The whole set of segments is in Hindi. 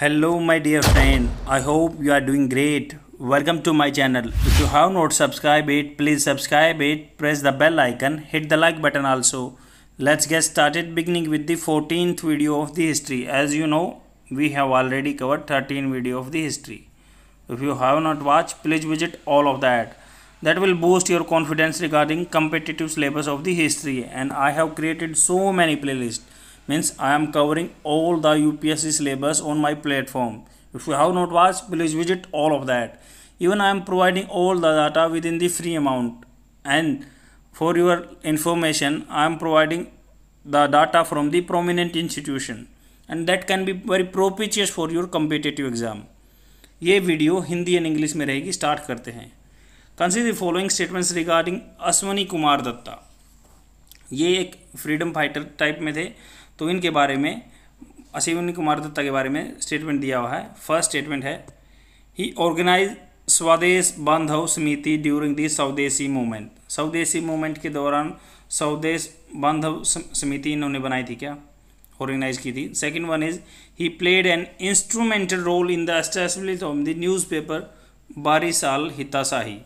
Hello my dear friend, I hope you are doing great. Welcome to my channel. If you have not subscribed it, please subscribe it, press the bell icon, hit the like button also. Let's get started beginning with the 14th video of the history. As you know, we have already covered 13 video of the history. If you have not watched, please visit all of that. That will boost your confidence regarding competitive syllabus of the history and I have created so many playlists means I am covering all the UPSC syllabus on my platform if you have not watched please visit all of that even I am providing all the data within the free amount and for your information I am providing the data from the prominent institution and that can be very propitious for your competitive exam ये वीडियो हिंदी एंड इंग्लिश में रहेगी स्टार्ट करते हैं consider following statements regarding Ashwani Kumar Dutta ये एक फ्रीडम फाइटर टाइप में थे तो इनके बारे में अश्विनी कुमार दत्ता के बारे में स्टेटमेंट दिया हुआ है फर्स्ट स्टेटमेंट है ही ऑर्गेनाइज स्वदेश बांधव समिति ड्यूरिंग दी स्वदेशी मूवमेंट स्वदेशी मूवमेंट के दौरान स्वदेश बांधव समिति इन्होंने बनाई थी क्या ऑर्गेनाइज की थी second one is he played an instrumental role in the establish of the news Barisal हिताशाही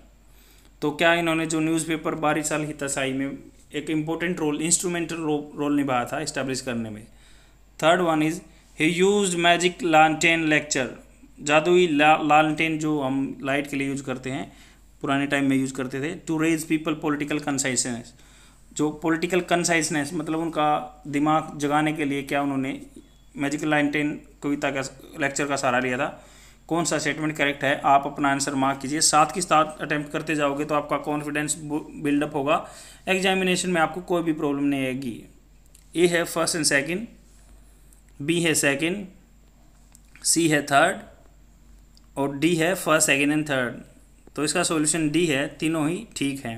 तो क्या इन्होंने जो न्यूज़पेपर साल हिताशाही में एक इम्पोर्टेंट रोल इंस्ट्रूमेंटल रोल निभाया था इस्टेब्लिश करने में third one is he use magic लालटेन लेक्चर जादुई ला, लालटेन जो हम लाइट के लिए यूज करते हैं पुराने टाइम में यूज करते थे to raise people political consciousness जो पोलिटिकल कंसाइसनेस मतलब उनका दिमाग जगाने के लिए क्या उन्होंने मैजिकल लालटेन कविता का लेक्चर का सहारा लिया था कौन सा स्टेटमेंट करेक्ट है आप अपना आंसर मार्क कीजिए साथ के साथ अटैम्प्ट करते जाओगे तो आपका कॉन्फिडेंस बिल्डअप होगा एग्जामिनेशन में आपको कोई भी प्रॉब्लम नहीं आएगी ए है फर्स्ट एंड सेकेंड बी है सेकेंड सी है थर्ड और डी है फर्स्ट सेकेंड एंड थर्ड तो इसका सॉल्यूशन डी है तीनों ही ठीक हैं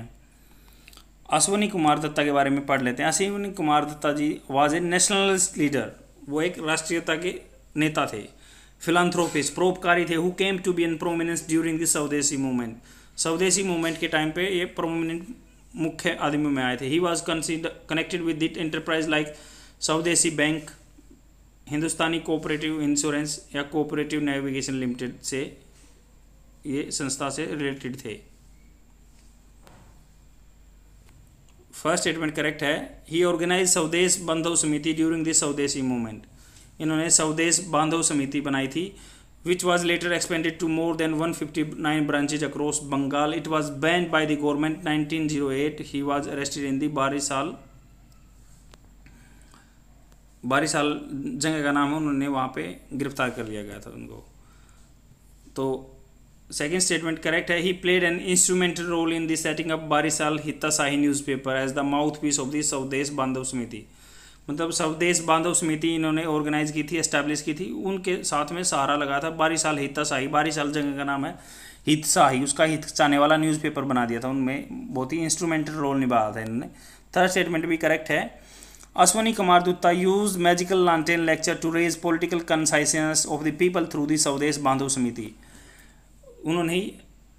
अश्विनी कुमार दत्ता के बारे में पढ़ लेते हैं Ashwini Kumar Dutta ji was a nationalist leader वो एक राष्ट्रीयता के नेता थे फिलानथ्रोपिस्ट प्रोपकारी थे who came to be in prominence during the Swadeshi movement Swadeshi movement के टाइम पे ये प्रोमिनेंट मुख्य आदमी में आए थे he was connected with that enterprise like Swadeshi bank Hindustani cooperative insurance या कोऑपरेटिव नेविगेशन लिमिटेड से ये संस्था से रिलेटेड थे फर्स्ट स्टेटमेंट करेक्ट है ही ऑर्गेनाइज स्वदेश बंधव समिति ड्यूरिंग दिस स्वदेशी मूवमेंट इन्होंने स्वदेश बांधव समिति बनाई थी which was later fifty nine branches across 159 it was Bengal. By was banned by the government 1908. He was arrested in the Barisal Barisal जगह का नाम है उन्होंने वहाँ पर गिरफ्तार कर लिया गया था उनको तो सेकेंड स्टेटमेंट करेक्ट है he played an instrumental role in the setting up Barisal newspaper as the mouthpiece of the Swadesh Bandhab समिति मतलब स्वदेश बांधव समिति इन्होंने ऑर्गेनाइज की थी एस्टैब्लिश की थी उनके साथ में सहारा लगा था बारी साल हिता शाही बारी साल जगह का नाम है हित शाही उसका हित चाहने वाला न्यूज़पेपर बना दिया था उनमें बहुत ही इंस्ट्रूमेंटल रोल निभाया था इन्होंने थर्ड स्टेटमेंट भी करेक्ट है Ashwani Kumar Dutta use magical lantern lecture to raise political consciousness of the people through the Swadesh Bandhab समिति उन्होंने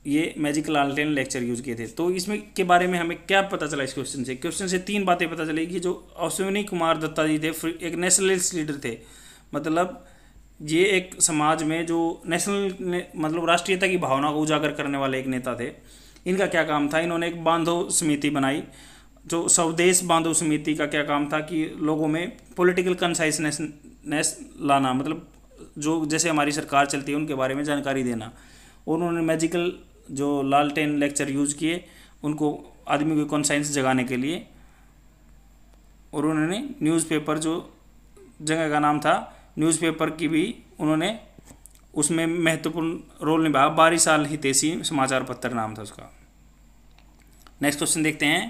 ये मैजिक लालटेन लेक्चर यूज़ किए थे तो इसमें के बारे में हमें क्या पता चला इस क्वेश्चन से क्वेश्चन से तीन बातें पता चली कि जो अश्विनी कुमार दत्ता जी थे एक नेशनलिस्ट लीडर थे मतलब ये एक समाज में जो नेशनल मतलब राष्ट्रीयता की भावना को उजागर करने वाले एक नेता थे इनका क्या काम था इन्होंने एक बांधव समिति बनाई जो स्वदेश बांधव समिति का क्या काम था कि लोगों में पॉलिटिकल कंसाइसनेस लाना मतलब जो जैसे हमारी सरकार चलती है उनके बारे में जानकारी देना और उन्होंने मैजिकल जो लालटेन लेक्चर यूज किए उनको आदमी को कॉन्साइंस जगाने के लिए और उन्होंने न्यूज़पेपर जो जगह का नाम था न्यूज़पेपर की भी उन्होंने उसमें महत्वपूर्ण रोल निभाया बारिशाल हितेशी समाचार पत्र नाम था उसका नेक्स्ट क्वेश्चन देखते हैं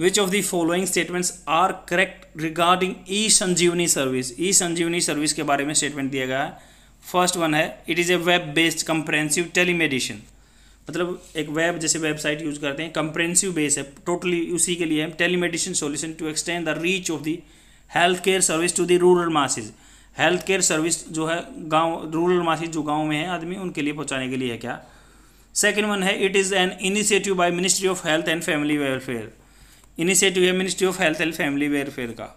which of the following statements are correct regarding E Sanjeevani service E Sanjeevani service के बारे में स्टेटमेंट दिया गया है फर्स्ट वन है it is a web based comprehensive telemedicine मतलब एक वेब जैसे वेबसाइट यूज करते हैं कंप्रेंसिव बेस है टोटली उसी के लिए tele telemedicine solution to extend the reach of the health care service to the rural masses health care service जो है गांव रूरल मासेज जो गांव में है आदमी उनके लिए पहुंचाने के लिए है क्या सेकेंड वन है it is an initiative by ministry of health and family welfare initiative है ministry of health and family welfare का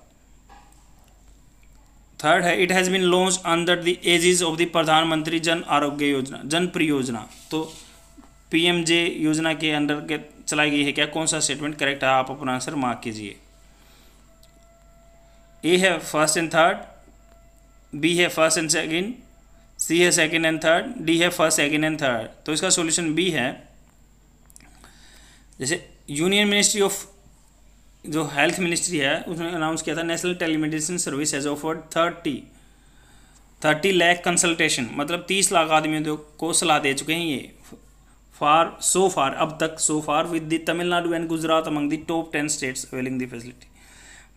थर्ड है it has been launch under the aegis of the Pradhan Mantri Jan आरोग्य योजना जन परियोजना तो पीएमजे योजना के अंडर के चलाई गई है क्या कौन सा स्टेटमेंट करेक्ट है आप अपना आंसर मार्क कीजिए ए है फर्स्ट एंड थर्ड बी है फर्स्ट एंड सेकेंड सी है सेकेंड एंड थर्ड डी है फर्स्ट सेकेंड एंड थर्ड तो इसका सॉल्यूशन बी है जैसे यूनियन मिनिस्ट्री ऑफ जो हेल्थ मिनिस्ट्री है उसने अनाउंस किया था national telemedicine service has offered thirty thirty lakh consultation मतलब तीस लाख आदमियों को सलाह दे चुके हैं ये फार सो फार अब तक so far with the Tamil Nadu and Gujarat among the top ten states availing the facility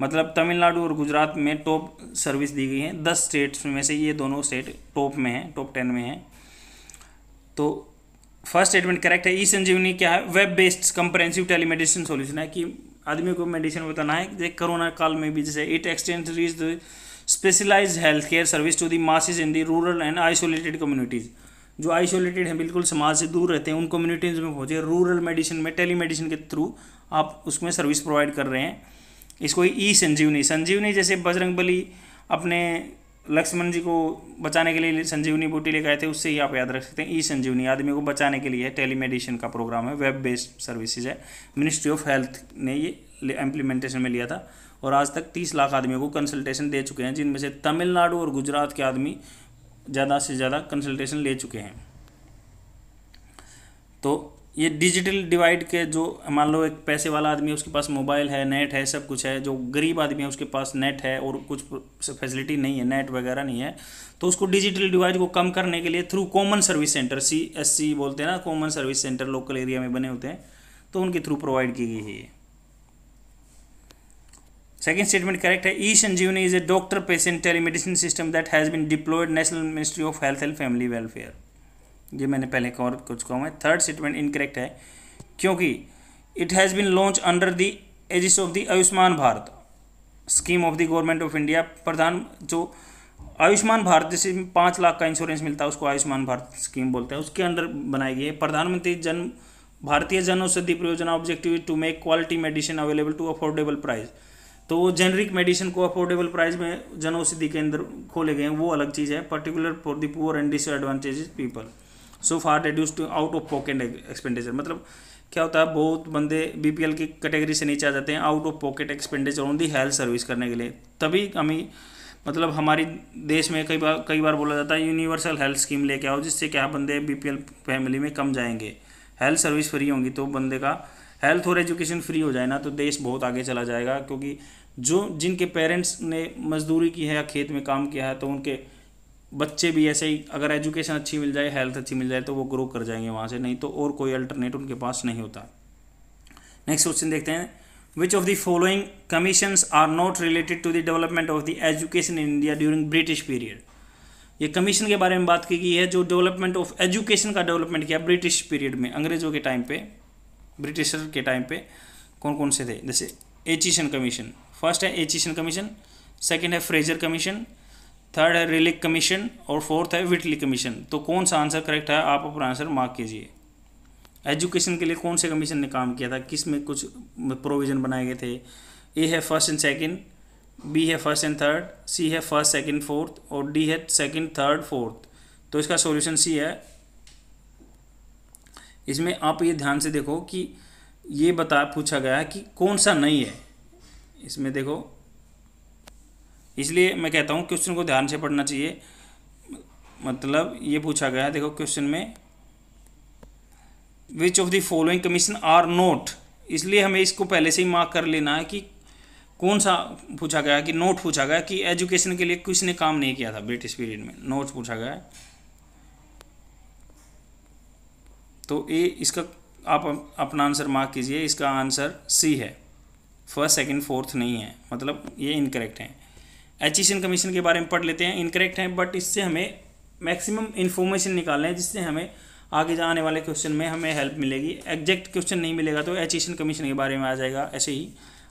मतलब तमिलनाडु और गुजरात में टॉप सर्विस दी गई है दस स्टेट्स में से ये दोनों स्टेट टॉप में हैं टॉप टेन में हैं तो फर्स्ट स्टेटमेंट करेक्ट है ई संजीवनी क्या है web based comprehensive telemedicine solution है कि आदमी को मेडिसिन बताना है जैसे कोरोना काल में भी जैसे it extend reach the specialise health care service to the masses in the rural and isolated communities जो आइसोलेटेड हैं बिल्कुल समाज से दूर रहते हैं उन कम्युनिटीज़ में पहुँचे रूरल मेडिसिन में टेली मेडिसिन के थ्रू आप उसमें सर्विस प्रोवाइड कर रहे हैं इसको ई संजीवनी संजीवनी जैसे बजरंग बली अपने लक्ष्मण जी को बचाने के लिए संजीवनी बूटी लेकर आए थे उससे ही आप याद रख सकते हैं ई संजीवनी आदमी को बचाने के लिए टेली टेलीमेडिसिन का प्रोग्राम है वेब बेस्ड सर्विसेज है मिनिस्ट्री ऑफ हेल्थ ने ये इम्प्लीमेंटेशन में लिया था और आज तक तीस लाख आदमियों को कंसल्टेशन दे चुके हैं जिनमें से तमिलनाडु और गुजरात के आदमी ज़्यादा से ज़्यादा कंसल्टेशन ले चुके हैं तो ये डिजिटल डिवाइड के जो मान लो एक पैसे वाला आदमी है उसके पास मोबाइल है नेट है सब कुछ है जो गरीब आदमी है उसके पास नेट है और कुछ फैसिलिटी नहीं है नेट वगैरह नहीं है तो उसको डिजिटल डिवाइड को कम करने के लिए through common service centre C S C बोलते हैं ना common service centre local area में बने होते हैं तो उनके थ्रू प्रोवाइड की गई है ये सेकेंड स्टेटमेंट करेक्ट है E Sanjeevani is a doctor patient telemedicine system that has been deployed national ministry of health and family welfare ये मैंने पहले और कुछ कहा है थर्ड स्टेटमेंट इनकरेक्ट है क्योंकि it has been launch under the aegis of the Ayushman Bharat scheme of the government of India Pradhan जो आयुष्मान भारत जैसे पाँच लाख का इंश्योरेंस मिलता है उसको आयुष्मान भारत स्कीम बोलते हैं उसके अंडर बनाई गई है प्रधानमंत्री जन भारतीय Jan Aushadhi Pariyojana objective to make quality medicine available to affordable price तो वो जेनरिक मेडिसिन को अफोर्डेबल प्राइस में जन औषधि के अंदर खोले गए हैं वो अलग चीज़ है particular for the poor and disadvantage people so far reduce to out of pocket expenditure मतलब क्या होता है बहुत बंदे बीपीएल की कैटेगरी से नीचे आ जाते हैं out of pocket expenditure on the health service करने के लिए तभी हमें मतलब हमारी देश में कई बार कई बार बोला जाता है यूनिवर्सल हेल्थ स्कीम लेके आओ जिससे क्या बंदे बीपीएल फैमिली में कम जाएंगे हेल्थ सर्विस फ्री होंगी तो बंदे का हेल्थ और एजुकेशन फ्री हो जाए ना तो देश बहुत आगे चला जाएगा क्योंकि जो जिनके पेरेंट्स ने मजदूरी की है या खेत में काम किया है तो उनके बच्चे भी ऐसे ही अगर एजुकेशन अच्छी मिल जाए हेल्थ अच्छी मिल जाए तो वो ग्रो कर जाएंगे वहाँ से नहीं तो और कोई अल्टरनेट उनके पास नहीं होता नेक्स्ट क्वेश्चन देखते हैं which of the following commission are not related to the development of the education in India during British period ये कमीशन के बारे में बात की गई है जो डेवलपमेंट ऑफ एजुकेशन का डेवलपमेंट किया ब्रिटिश पीरियड में अंग्रेजों के टाइम पे ब्रिटिशर के टाइम पे कौन कौन से थे जैसे एचिशन कमीशन फर्स्ट है एचिशन कमीशन सेकेंड है फ्रेजर कमीशन थर्ड है रिलिक कमीशन और फोर्थ है विटली कमीशन तो कौन सा आंसर करेक्ट है आप अपना आंसर मार्क कीजिए एजुकेशन के लिए कौन से कमीशन ने काम किया था किस में कुछ प्रोविज़न बनाए गए थे ए है फर्स्ट एंड सेकंड बी है फर्स्ट एंड थर्ड सी है फर्स्ट सेकंड फोर्थ और डी है सेकंड थर्ड फोर्थ तो इसका सॉल्यूशन सी है इसमें आप ये ध्यान से देखो कि ये बता पूछा गया है कि कौन सा नहीं है इसमें देखो इसलिए मैं कहता हूँ क्वेश्चन को ध्यान से पढ़ना चाहिए मतलब ये पूछा गया देखो क्वेश्चन में which of the following commission are not इसलिए हमें इसको पहले से ही मार्क कर लेना है कि कौन सा पूछा गया कि नोट पूछा गया कि एजुकेशन के लिए किसने काम नहीं किया था ब्रिटिश पीरियड में नोट पूछा गया है तो ए इसका आप अपना आंसर मार्क कीजिए इसका आंसर सी है फर्स्ट सेकंड फोर्थ नहीं है मतलब ये इनकरेक्ट है एचिशन कमीशन e के बारे में पढ़ लेते हैं इनकरेक्ट हैं बट इससे हमें मैक्सिमम इन्फॉर्मेशन निकालना है जिससे हमें आगे जाने वाले क्वेश्चन में हमें हेल्प मिलेगी एग्जैक्ट क्वेश्चन नहीं मिलेगा तो एचिशन कमीशन e के बारे में आ जाएगा ऐसे ही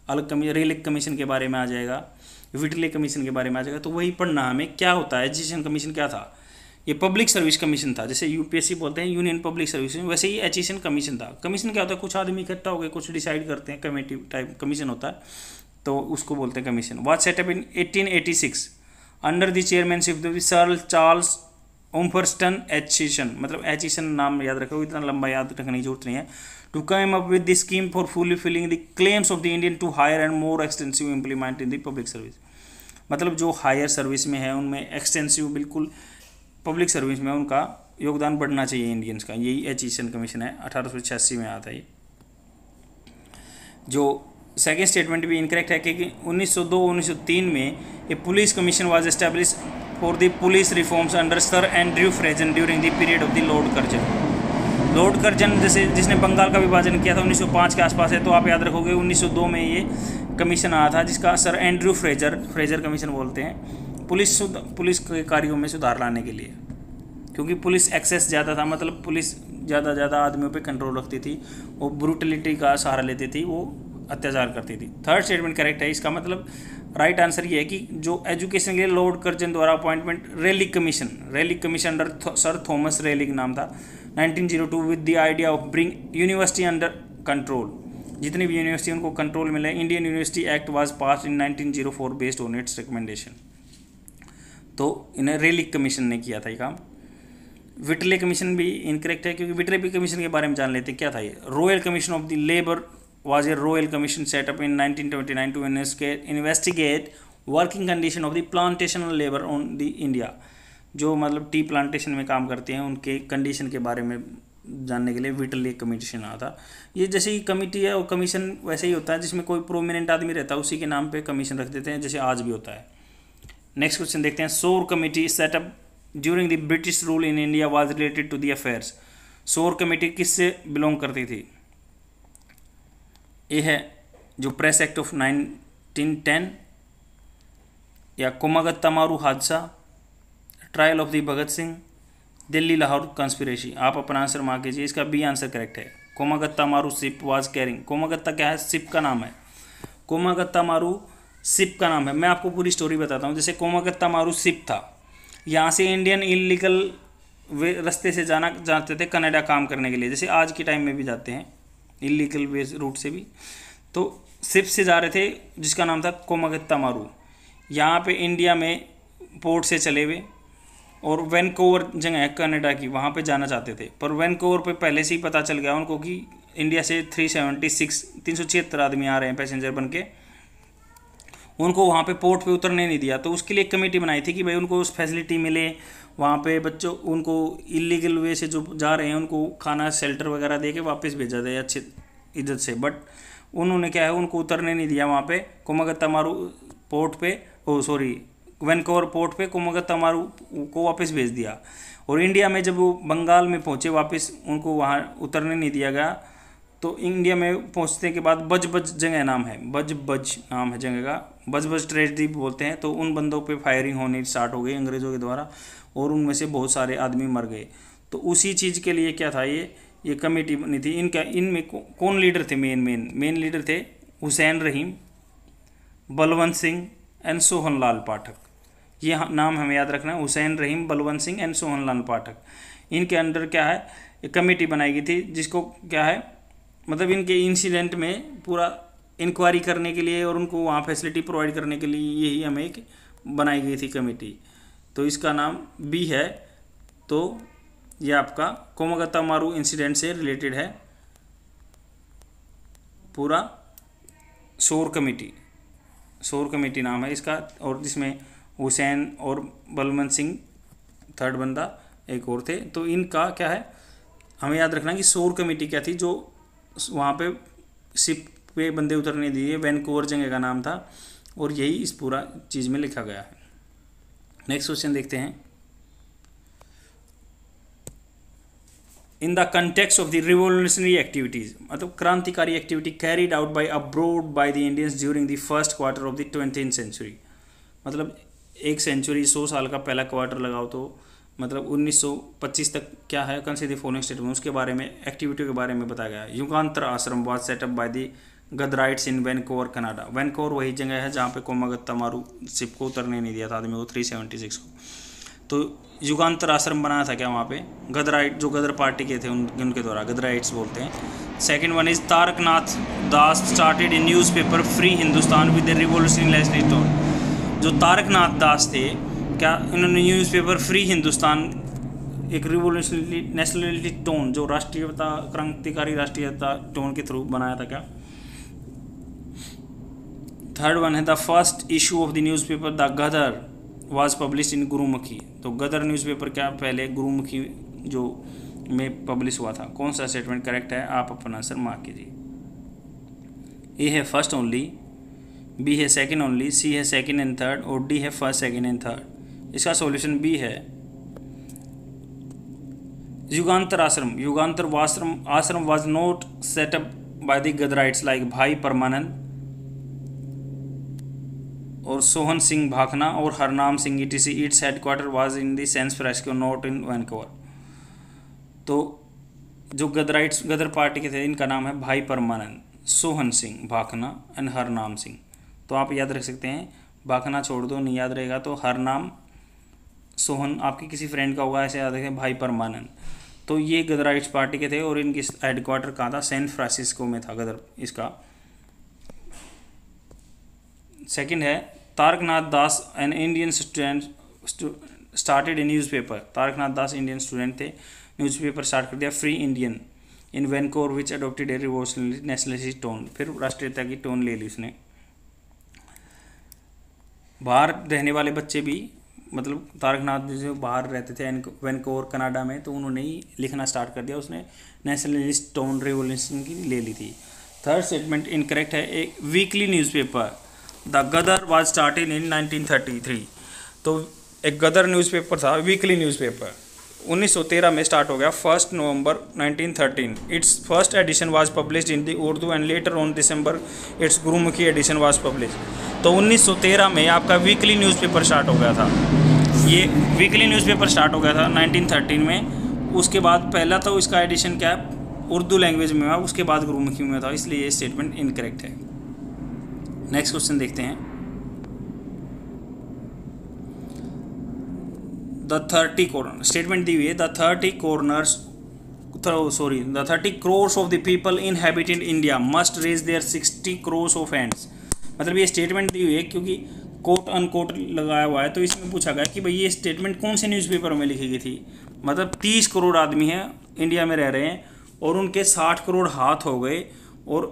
अलग कमी रेलिक कमीशन के बारे में आ जाएगा विटले कमीशन के बारे में आ जाएगा तो वही पढ़ना हमें क्या होता है एचिशन कमीशन e क्या था ये पब्लिक सर्विस कमीशन था जैसे यूपीएससी बोलते हैं यूनियन पब्लिक सर्विस वैसे ही एचिशन कमीशन था कमीशन क्या होता है कुछ आदमी इकट्ठा हो गए कुछ डिसाइड करते हैं कमेटी टाइप कमीशन होता है तो उसको बोलते हैं commission was set up in 1886 under the chairmanship sir Charles Umpherston Aitchison मतलब एचिसन नाम याद रखो इतना लंबा याद रखने की जरूरत नहीं है to come up with the scheme for fulfilling the claims of the Indian to higher and more extensive implement in the public service मतलब जो हायर सर्विस में है उनमें एक्सटेंसिव बिल्कुल पब्लिक सर्विस में उनका योगदान बढ़ना चाहिए इंडियंस का यही एचिशन कमीशन है अठारह में आता है जो सेकेंड स्टेटमेंट भी इनकरेक्ट है क्योंकि 1902-1903 में a police commission was establish for the police reforms under sir Andrew Fraser during the period of the lord Curzon lord Curzon जैसे जिसने बंगाल का विभाजन किया था 1905 के आसपास है तो आप याद रखोगे 1902 में ये कमीशन आया था जिसका sir Andrew Fraser Fraser commission बोलते हैं पुलिस पुलिस के कार्यों में सुधार लाने के लिए क्योंकि पुलिस एक्सेस ज़्यादा था मतलब पुलिस ज़्यादा ज़्यादा आदमियों पे कंट्रोल रखती थी वो ब्रूटलिटी का सहारा लेती थी वो अत्याचार करती थी थर्ड स्टेटमेंट करेक्ट है इसका मतलब राइट right आंसर ये है कि जो एजुकेशन के लिए लॉर्ड कर्जन द्वारा appointment Raleigh commission Raleigh commission under sir Thomas Raleigh नाम था 1902 with the idea of bring university under control जितनी भी यूनिवर्सिटी उनको कंट्रोल मिले Indian university act was pass in 1904 based on its recommendation तो इन्हें रेलिक कमीशन ने किया था ये काम विटले कमीशन भी इनकरेक्ट है क्योंकि विटले भी कमीशन के बारे में जान लेते हैं क्या था ये royal commission of the labour was a Royal Commission set up in 1929 to investigate working condition of the plantation labour on the India जो मतलब टी प्लांटेशन में काम करते हैं उनके कंडीशन के बारे में जानने के लिए विटल एक कमीशन आता ये जैसे ही कमिटी है और कमीशन वैसे ही होता है जिसमें कोई प्रोमिनेंट आदमी रहता है उसी के नाम पे कमीशन रख देते हैं जैसे आज भी होता है नेक्स्ट क्वेश्चन देखते हैं Sore committee set up during the British rule in India was related to the affairs Sore committee किससे बिलोंग करती थी ये है जो प्रेस एक्ट ऑफ 1910 या कोमागत्ता मारू हादसा trial of the Bhagat Singh Delhi Lahore conspiracy आप अपना आंसर मांग कीजिए इसका बी आंसर करेक्ट है कोमागत्ता मारू सिप वाज कैरिंग कोमागत्ता क्या है सिप का नाम है कोमागत्ता मारू सिप का नाम है मैं आपको पूरी स्टोरी बताता हूँ जैसे कोमागत्ता मारू सिप था यहाँ से इंडियन इलीगल वे रास्ते से जाना जाते थे कनाडा काम करने के लिए जैसे आज के टाइम में भी जाते हैं इलीगल वे रूट से भी तो सिप से जा रहे थे जिसका नाम था कोमागत्ता मारू यहाँ पे इंडिया में पोर्ट से चले हुए और वैनकोवर जगह है कनाडा की वहाँ पे जाना चाहते थे पर वैनकोवर पे पहले से ही पता चल गया उनको कि इंडिया से थ्री सेवेंटी सिक्स तीन सौ छिहत्तर आदमी आ रहे हैं पैसेंजर बन के उनको वहाँ पे पोर्ट पे उतरने नहीं दिया तो उसके लिए एक कमेटी बनाई थी कि भाई उनको उस फैसिलिटी मिले वहाँ पे बच्चों उनको इलीगल वे से जो जा रहे हैं उनको खाना शेल्टर वगैरह दे के वापस भेजा जाए अच्छे इज्जत से बट उन्होंने क्या है उनको उतरने नहीं दिया वहाँ पे कोमागत्ता मारू पोर्ट पे ओ सॉरी वैनकोवर पोर्ट पे कोमागत्ता मारू को वापस भेज दिया और इंडिया में जब वो बंगाल में पहुँचे वापस उनको वहाँ उतरने नहीं दिया गया तो इंडिया में पहुँचने के बाद बज बज जगह नाम है बज बज नाम है जगह का बज बज ट्रेजडी बोलते हैं तो उन बंदों पर फायरिंग होनी स्टार्ट हो गई अंग्रेज़ों के द्वारा और उनमें से बहुत सारे आदमी मर गए तो उसी चीज़ के लिए क्या था ये ये कमेटी बनी थी इनका इनमें कौन लीडर थे मेन मेन मेन लीडर थे हुसैन रहीम बलवंत सिंह एंड सोहन लाल पाठक ये नाम हमें याद रखना है हुसैन रहीम बलवंत सिंह एंड सोहन लाल पाठक इनके अंडर क्या है एक कमेटी बनाई गई थी जिसको क्या है मतलब इनके इंसिडेंट में पूरा इंक्वायरी करने के लिए और उनको वहाँ फैसिलिटी प्रोवाइड करने के लिए यही हमें एक बनाई गई थी कमेटी तो इसका नाम बी है तो ये आपका कोमागता मारू इंसिडेंट से रिलेटेड है पूरा शोर कमेटी शोर कमेटी नाम है इसका और जिसमें हुसैन और बलवंत सिंह थर्ड बंदा एक और थे तो इनका क्या है हमें याद रखना कि शोर कमेटी क्या थी जो वहाँ पे शिप पे बंदे उतरने दिए वैनकोवर जंगे का नाम था और यही इस पूरा चीज़ में लिखा गया है नेक्स्ट क्वेश्चन देखते हैं in the context of the revolutionary activities मतलब क्रांतिकारी activity carried out by abroad by the Indians during the first quarter of the twenty century मतलब एक सेंचुरी सौ साल का पहला क्वार्टर लगाओ तो मतलब 1925 तक क्या है कंसिडर स्टेट में उसके बारे में एक्टिविटी के बारे में बताया गया युगांतर आश्रम वॉज सेटअप बाय दी गद राइट्स इन वैनकोवर कनाडा वैनकोवर वही जगह है जहाँ पे कोमागत्ता मारू सिप को उतरने नहीं दिया था आदमी को थ्री सेवेंटी सिक्स को तो युगान्तर आश्रम बनाया था क्या वहाँ पे गद राइट जो गदर पार्टी के थे उन, उनके द्वारा गद राइट्स बोलते हैं second one is Taraknath Das started in newspaper free Hindustan with revolution leslie tone जो तारकनाथ दास थे क्या इन्होंने न्यूज़ पेपर फ्री हिंदुस्तान एक रिवोल्यूशनरी नेशनलिटी टोन जो राष्ट्रीयता क्रांतिकारी राष्ट्रीयता टोन के थ्रू बनाया था क्या थर्ड वन है the first issue of the newspaper the Ghadar was publish in Gurmukhi तो गदर न्यूज़पेपर क्या पहले गुरुमुखी जो में पब्लिश हुआ था कौन सा स्टेटमेंट करेक्ट है आप अपना आंसर मार्क कीजिए ए है फर्स्ट ओनली बी है सेकेंड ओनली सी है सेकेंड एंड थर्ड और डी है फर्स्ट सेकेंड एंड थर्ड इसका सॉल्यूशन बी है Yugantar Ashram Yugantar Ashram Ashram was not set up by the Ghadarites like Bhai Parmanand और सोहन सिंह भाखना और Harnam Singh C it's headquarter was in the San Francisco not in Vancouver तो जो गदराइट्स गदर पार्टी के थे इनका नाम है भाई परमानंद सोहन सिंह भाखना एंड हरनाम सिंह तो आप याद रख सकते हैं भाखना छोड़ दो नहीं याद रहेगा तो हरनाम सोहन आपके किसी फ्रेंड का होगा ऐसे याद रखें भाई परमानंद तो ये गदराइट्स पार्टी के थे और इनकी हेडक्वार्टर कहाँ था सैन फ्रांसिस्को में था गदर इसका सेकंड है Tarknath Das an Indian student started a newspaper Tarknath Das Indian student थे newspaper start कर दिया free Indian in Vancouver which adopted a revolutionary nationalist tone फिर राष्ट्रीयता की टोन ले ली उसने बाहर रहने वाले बच्चे भी मतलब तारकनाथ जो बाहर रहते थे वैनकोवर कनाडा में तो उन्होंने ही लिखना स्टार्ट कर दिया उसने नेशनलिस्ट टोन रेवोल्यूशन की ले ली थी थर्ड स्टेटमेंट इनकरेक्ट है एक weekly newspaper the Ghadar was starting in 1933 तो एक गदर न्यूज़पेपर था वीकली न्यूज़पेपर 1913 में स्टार्ट हो गया first November 1913 it's first edition was publish in the Urdu and later on December its Gurmukhi edition was publish तो 1913 में आपका वीकली न्यूज़पेपर स्टार्ट हो गया था ये वीकली न्यूज़पेपर स्टार्ट हो गया था 1913 में उसके बाद पहला तो इसका एडिशन क्या है उर्दू लैंग्वेज में हुआ उसके बाद गुरुमुखी में था इसलिए ये स्टेटमेंट इनकरेक्ट है नेक्स्ट क्वेश्चन देखते हैं द थर्टी कॉर्नर स्टेटमेंट दी हुई है the thirty corners sorry the thirty crores of the people inhabited India must raise their sixty crores of hands मतलब ये स्टेटमेंट दी हुई है क्योंकि कोट अनकोट लगाया हुआ है तो इसमें पूछा गया कि भाई ये स्टेटमेंट कौन से न्यूज़पेपर में लिखी गई थी मतलब तीस करोड़ आदमी हैं इंडिया में रह रहे हैं और उनके साठ करोड़ हाथ हो गए और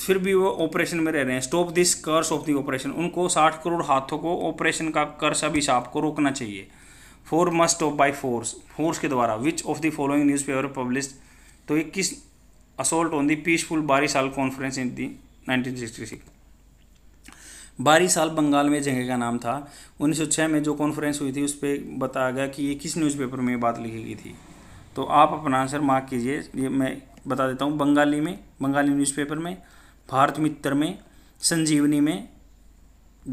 फिर भी वो ऑपरेशन में रह रहे हैं stop this curse of the operation उनको साठ करोड़ हाथों को ऑपरेशन का कर्स अभिशाप को रोकना चाहिए for must stop by force force के द्वारा which of the following newspaper publish तो ये किस असोल्ट ऑन दी पीसफुल बारी साल कॉन्फ्रेंस इन दी नाइनटीन बारी साल बंगाल में जगह का नाम था 1906 में जो कॉन्फ्रेंस हुई थी उस पर बताया गया कि ये किस न्यूज़पेपर में बात लिखी गई थी तो आप अपना आंसर मार्क कीजिए ये मैं बता देता हूँ बंगाली में बंगाली न्यूज़पेपर में भारत मित्र में संजीवनी में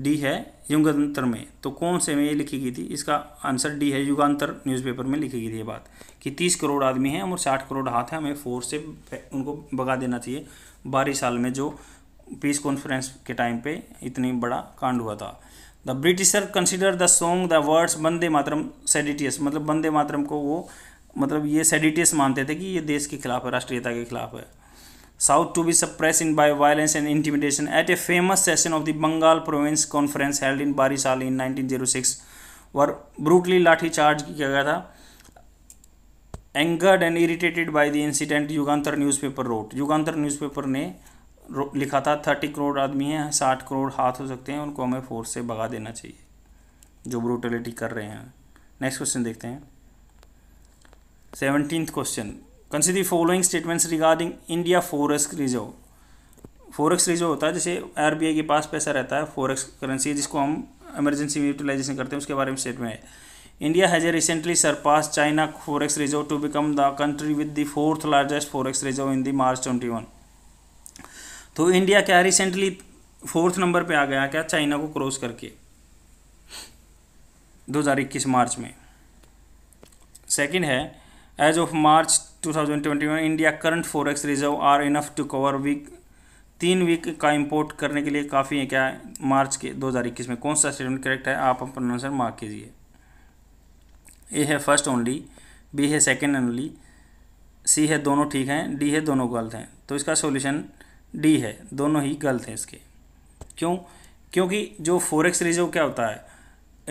डी है युगंतर में तो कौन से में ये लिखी गई थी इसका आंसर डी है युगांतर न्यूज़पेपर में लिखी गई थी ये बात कि तीस करोड़ आदमी हैं और साठ करोड़ हाथ हैं हमें फोर्स से उनको भगा देना चाहिए बारह साल में जो पीस कॉन्फ्रेंस के टाइम पे इतनी बड़ा कांड हुआ था the Britisher consider the song the words Vande Mataram seditious मतलब वंदे मातरम को वो मतलब ये सेडिटियस मानते थे कि ये देश के खिलाफ है राष्ट्रीयता के खिलाफ है sought to be suppressed by violence and intimidation at a famous session of the Bengal Province Conference held in Barisal in 1906 were brutally lathi charge किया गया था angered and irritated by the incident Yugantar newspaper wrote Yugantar newspaper ने लिखा था थर्टी करोड़ आदमी हैं साठ करोड़ हाथ हो सकते हैं उनको हमें फोर्स से भगा देना चाहिए जो ब्रूटलिटी कर रहे हैं नेक्स्ट क्वेश्चन देखते हैं seventeenth question consider the following statements regarding India forex reserve forex reserve होता है जैसे आरबीआई के पास पैसा रहता है फोरेक्स करेंसी जिसको हम इमरजेंसी यूटिलाइजेशन करते हैं उसके बारे में स्टेटमेंट है India has recently surpass China forex reserve to become the country with the fourth largest forex reserve in the March twenty one तो इंडिया क्या रिसेंटली फोर्थ नंबर पे आ गया क्या चाइना को क्रॉस करके इक्कीस मार्च में सेकेंड है as of March 2021 India current forex reserve are enough to cover week तीन वीक का इंपोर्ट करने के लिए काफ़ी है क्या है मार्च के 2021 में कौन सा स्टेटमेंट करेक्ट है आप अपना आंसर मार्क कीजिए ए है फर्स्ट ओनली बी है सेकेंड ओनली सी है दोनों ठीक हैं डी है दोनों गलत हैं तो इसका सॉल्यूशन डी है दोनों ही गलत हैं इसके क्यों क्योंकि जो फोरेक्स रिजर्व क्या होता है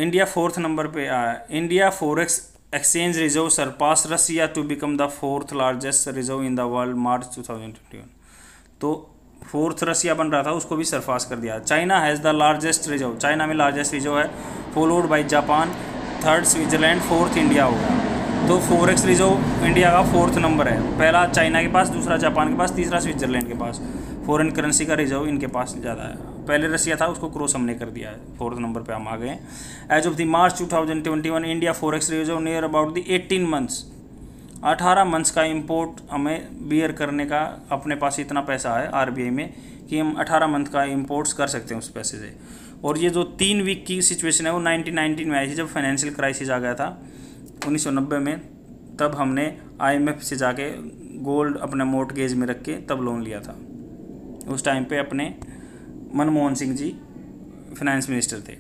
इंडिया फोर्थ नंबर पे आया India forex exchange reserve surpass Russia to become the fourth largest reserve in the world March 2021 तो फोर्थ रसिया बन रहा था उसको भी सरपास कर दिया China has the largest reserve China में लार्जेस्ट रिजर्व है followed by Japan third Switzerland fourth India होगा तो फोरेक्स रिजर्व इंडिया का फोर्थ नंबर है पहला चाइना के पास दूसरा जापान के पास तीसरा स्विट्जरलैंड के पास फॉरेन करेंसी का रिजर्व इनके पास ज़्यादा है पहले रसिया था उसको क्रॉस हमने कर दिया है फोर्थ नंबर पे हम आ गए as of the March 2021 India forex reserve near about the 18 months 18 months का इंपोर्ट हमें बियर करने का अपने पास इतना पैसा है आर में कि हम 18 मंथ का इम्पोर्ट्स कर सकते हैं उस पैसे से और ये जो तीन वीक की सिचुएशन है वो नाइनटीन में आई थी जब फाइनेंशियल क्राइसिस आ गया था उन्नीस में तब हमने आईएमएफ से जाके गोल्ड अपने मोटगेज में रख के तब लोन लिया था उस टाइम पे अपने मनमोहन सिंह जी फाइनेंस मिनिस्टर थे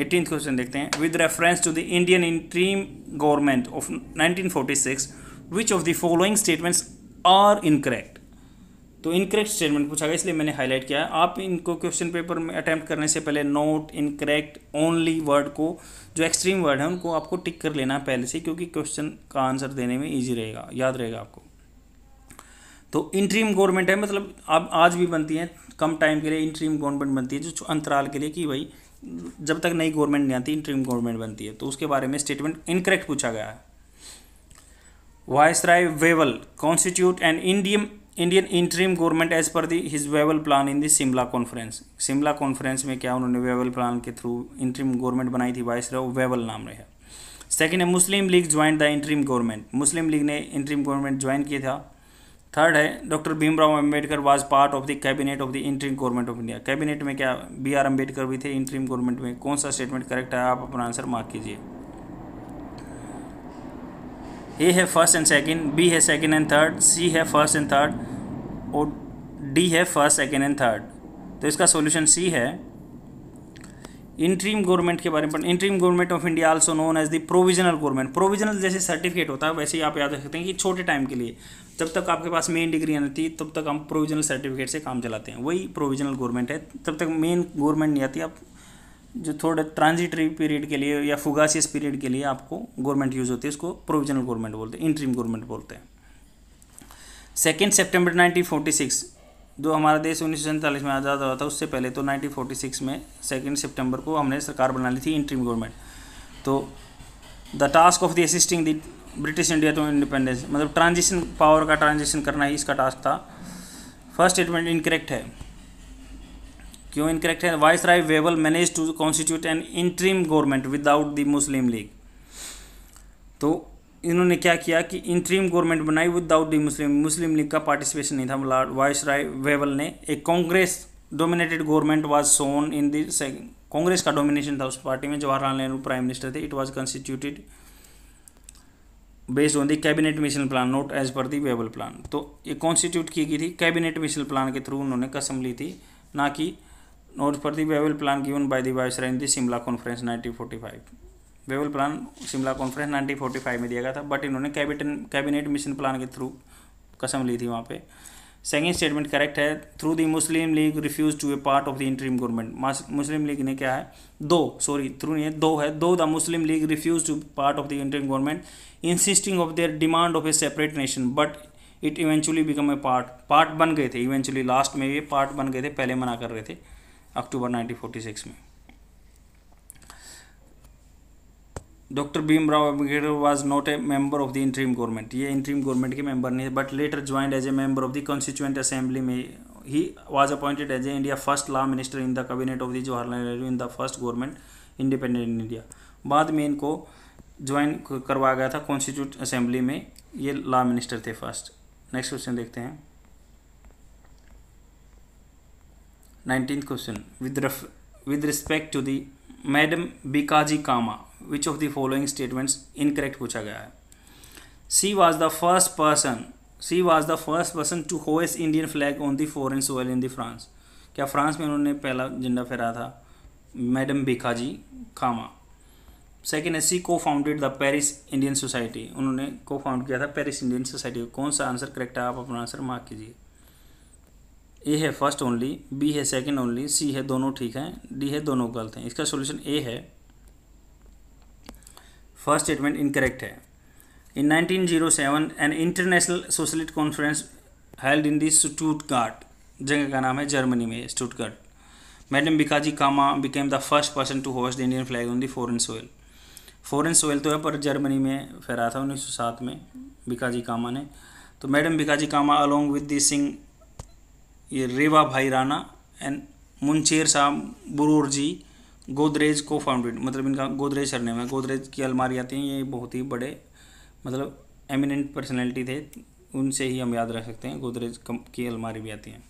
एटीन क्वेश्चन देखते हैं with reference to the Indian interim government of 1946 which of the following statements are incorrect तो इनकरेक्ट स्टेटमेंट पूछा गया इसलिए मैंने हाईलाइट किया है आप इनको क्वेश्चन पेपर में अटैम्प्ट करने से पहले नोट इनकरेक्ट ओनली वर्ड को जो एक्सट्रीम वर्ड है उनको आपको टिक कर लेना है पहले से क्योंकि क्वेश्चन का आंसर देने में ईजी रहेगा याद रहेगा आपको तो इंट्रीम गवर्नमेंट है मतलब अब आज भी बनती है कम टाइम के लिए इंट्रीम गवर्नमेंट बनती है जो अंतराल के लिए कि भाई जब तक नई गवर्नमेंट नहीं आती इंट्रीम गवर्नमेंट बनती है तो उसके बारे में स्टेटमेंट इनकरेक्ट पूछा गया है राय Wavell constitute and Indian Indian interim government as per the his Wavell plan in the Shimla conference Shimla conference में क्या उन्होंने वेवल प्लान के थ्रू इंट्रीम गवर्नमेंट बनाई थी वायसराय वेवल नाम रहे सेकेंड है Muslim League join the interim government Muslim League ने इंट्रीम गवर्नमेंट ज्वाइन किया था थर्ड है doctor Bhimrao Ambedkar was part of the cabinet of the interim government of India cabinet में क्या बी आर अम्बेडकर भी थे इंट्रीम गवर्नमेंट में कौन सा स्टेटमेंट करेक्ट है आप अपना आंसर मार्क कीजिए ए है फर्स्ट एंड सेकंड बी है सेकंड एंड थर्ड सी है फर्स्ट एंड थर्ड और डी है फर्स्ट सेकंड एंड थर्ड तो इसका सॉल्यूशन सी है इंट्रीम गवर्नमेंट के बारे में interim government of India also known as the provisional government provisional जैसे सर्टिफिकेट होता है वैसे ही आप याद रख सकते हैं कि छोटे टाइम के लिए जब तक आपके पास मेन डिग्री नहीं आती तब तक हम प्रोविजनल सर्टिफिकेट से काम चलाते हैं वही प्रोविजनल गवर्नमेंट है तब तक मेन गवर्नमेंट नहीं आती आप जो थोड़े ट्रांजिटरी पीरियड के लिए या फुगासियस पीरियड के लिए आपको गवर्नमेंट यूज़ होती है उसको प्रोविजनल गवर्नमेंट बोलते हैं इंट्रीम गवर्नमेंट बोलते हैं सेकेंड सेप्टेम्बर नाइनटीन जो हमारा देश उन्नीस में आज़ाद हुआ था उससे पहले तो नाइनटीन में सेकेंड सेप्टेम्बर को हमने सरकार बना ली थी इंट्रीम गवर्नमेंट तो the task of the assisting the British India to independence मतलब ट्रांजिशन पावर का ट्रांजिशन करना ही इसका टास्क था फर्स्ट स्टेटमेंट इनकरेक्ट है क्यों इनकरेक्ट है viceroy Wavell manage to constitute an interim government without the Muslim League तो इन्होंने क्या किया कि इंट्रीम गवर्नमेंट बनाई without the Muslim Muslim League का पार्टिसिपेशन नहीं था वाइस राय वेबल ने एक Congress dominated government was sworn in the Congress का डोमिनेशन था उस पार्टी में जवाहरलाल नेहरू प्राइम मिनिस्टर थे it was constituted based on the cabinet mission plan not as per the Wavell plan तो ये कॉन्स्टिट्यूट की गई थी कैबिनेट मिशन प्लान के थ्रू उन्होंने कसम ली थी ना कि not per the Wavell plan given by the vice in the Shimla conference 1945 Wavell plan Shimla conference 1945 में दिया गया था बट इन्होंने कैबिनेट कैबिनेट मिशन प्लान के थ्रू कसम ली थी वहाँ पे सेकेंड स्टेटमेंट करेक्ट है through the Muslim League refuse to a part of the interim government Muslim League ने क्या है दो सॉरी थ्रू नहीं है दो है दो the Muslim League refuse to part of the interim government insisting of their demand of a separate nation but it eventually become a part part बन गए थे इवेंचुअली लास्ट में ये पार्ट बन गए थे पहले मना कर रहे थे अक्टूबर 1946 में doctor Bhimrao Ambedkar was not a member of the interim government ये इंट्रीम गवर्नमेंट के मेंबर नहीं है but later joint as a member of the constituent assembly में he was appointed as a India first law minister in the cabinet of the Jawaharlal Nehru in the first government independent India बाद में इनको ज्वाइन करवाया गया था कॉन्स्टिट्यूट असेंबली में ये लॉ मिनिस्टर थे फर्स्ट नेक्स्ट क्वेश्चन देखते हैं nineteen question with with respect to the madam Bhikaji Cama which of the following statements incorrect पूछा गया है she was the first person she was the first person to as Indian flag on the foreign soil in the France क्या फ्रांस में उन्होंने पहला झंडा फहराया था मैडम बिकाजी कामा सेकेंड है she cofounded the Paris Indian society उन्होंने को फाउंड किया था पेरिस इंडियन सोसाइटी कौन सा आंसर करेक्ट है आप अपना आंसर मार्क कीजिए ए है फर्स्ट ओनली बी है सेकेंड ओनली सी है दोनों ठीक हैं डी है दोनों गलत हैं इसका सोल्यूशन ए है फर्स्ट स्टेटमेंट इनकरेक्ट है in 1907 an international socialist conference held in the Stuttgart जगह का नाम है जर्मनी में Stuttgart madam Bhikaji Cama became the first person to host the Indian flag on the foreign soil foreign soil तो है पर जर्मनी में फहराया था उन्नीस में भिकाजी कामा ने तो madam Bhikaji Cama along with the Singh ये Rewa Bhai Rana and Muncher Shah Burjorji Godrej cofounded मतलब इनका गोदरेज सरने में गोदरेज की अलमारी आती हैं ये बहुत ही बड़े मतलब एमिनेंट पर्सनैलिटी थे उनसे ही हम याद रख सकते हैं गोदरेज की अलमारी भी आती हैं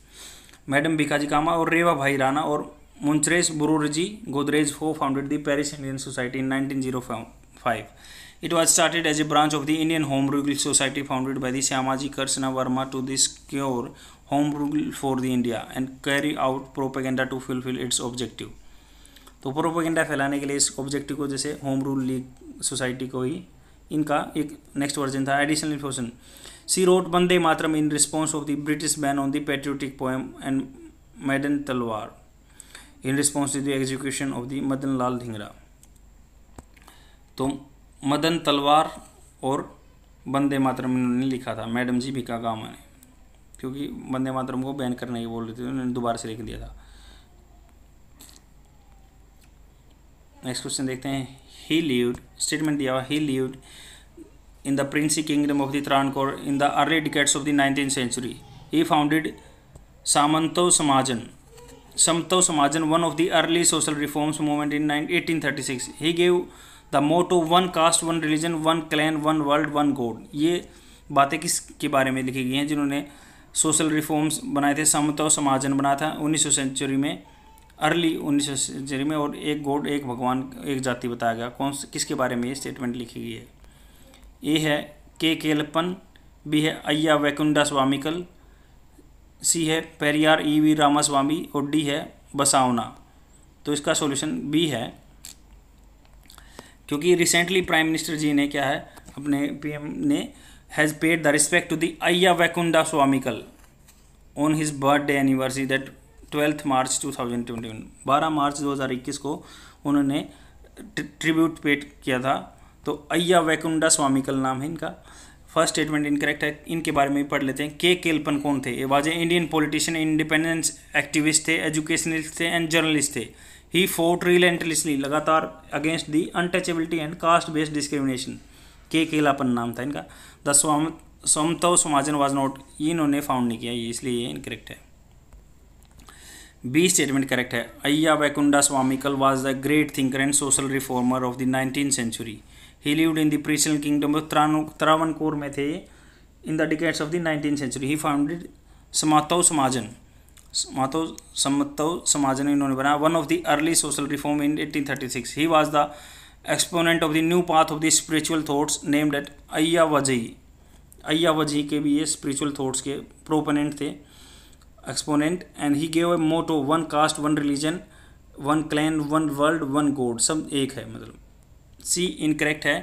मैडम भिकाजी कामा और रेवा भाई राणा और मुंचरेस बुरूर्जी गोदरेज फो founded the Paris Indian society in nineteen zero five it was started as a branch of the Indian home रूगल society founded by the Shyamaji कर्सना Verma to this cure home रूगल for the India and carry out propaganda to fulfil it's objective तो प्रोपेगेंडा फैलाने के लिए इस ऑब्जेक्टिव को जैसे होम रूल लीग सोसाइटी को ही इनका एक नेक्स्ट वर्जन था additional information she wrote Bande Mataram in response of the British ban on the patriotic poem and Madan Talwar in response to the execution of the Madan Lal Dhingra. तो मदन तलवार और वंदे मातरम इन्होंने लिखा था मैडम जी भिका का ने क्योंकि वंदे मातरम को बैन करने की बोल रही थी उन्होंने दोबारा से लिख दिया था नेक्स्ट क्वेश्चन देखते हैं ही लिव्ड स्टेटमेंट दिया हुआ he lived in the princely kingdom of the Travancore in the early decades of the nineteen century he founded Samathuva Samajam of the early social reforms movement in nine eighteen thirty six he gave the motto one caste one religion one clan one world one God ये बातें किस के बारे में लिखी गई हैं जिन्होंने सोशल रिफॉर्म्स बनाए थे समतो समाजन बनाया था उन्नीस सेंचुरी में अर्ली उन्नीस सेंचुरी में और एक गॉड एक भगवान एक जाति बताया गया कौन किसके बारे में ये स्टेटमेंट लिखी गई है ए है के केलपन बी है अय्या वैकुंडा स्वामिकल सी है पेरियार ई वी रामास्वामी और डी है बसावना तो इसका सॉल्यूशन बी है क्योंकि रिसेंटली प्राइम मिनिस्टर जी ने क्या है अपने पीएम ने has paid the respect to the Ayya Vaikunda Swamikal on his birthday anniversary that twelfth March 2021 बारह मार्च 2021 को उन्होंने ट्रिब्यूट पेड किया था तो अय्या वैकुंडा कल नाम है इनका फर्स्ट स्टेटमेंट इनकरेक्ट है इनके बारे में भी पढ़ लेते हैं के केलपन कौन थे ये was Indian politician independence activist थे एजुकेशनिस्ट थे एंड जर्नलिस्ट थे ही फोर्ट रिलेंटलिसली लगातार against the untouchability and caste based discrimination के केलापन नाम था इनका द स्वाम समतव समाजन वॉज नॉट इन्होंने फाउंड नहीं किया इसलिए ये इनकरेक्ट है बी स्टेटमेंट करेक्ट है अय्या वैकुंडा कल was the great thinker and social reformer of the nineteen century he lived in the princely kingdom of Travancore में थे in the decades of the nineteen century he founded Samathuva Samajam Samathuva Samathuva Samajam इन्होंने बनाया one of the early social reform in eighteen thirty six he was the exponent of the new path of the spiritual thoughts named at Ayya Ayyavazhi के भी ये स्परिचुअल थाट्स के प्रोपोनेंट थे exponent and he gave a motto one caste one religion one clan one world one God सब एक है मतलब सी इनकरेक्ट है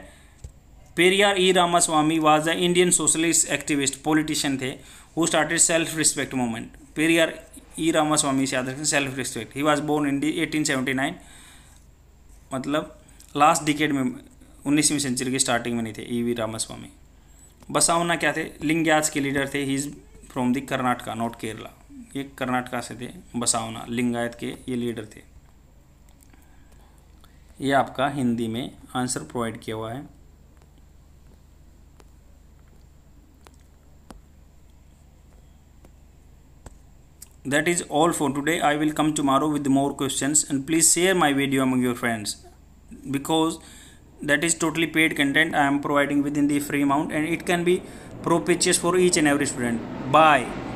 Periyar E Ramasamy was a Indian socialist activist politician थे who started self respect movement Periyar E Ramasamy से याद रखें self respect he was born in eighteen seventy nine मतलब लास्ट डिकेड में उन्नीसवीं सेंचुरी की स्टार्टिंग में नहीं थे ई वी रामास्वामी बसावना क्या थे लिंग्याज के लीडर थे he is from the Karnataka not Kerala ये कर्नाटका से थे बसावना लिंगायत के ये लीडर थे ये आपका हिंदी में आंसर प्रोवाइड किया हुआ है that is all for today I will come tomorrow with more question and please share my video among your friends because that is totally paid content I am providing with in the free amount and it can be pro for each and every student bye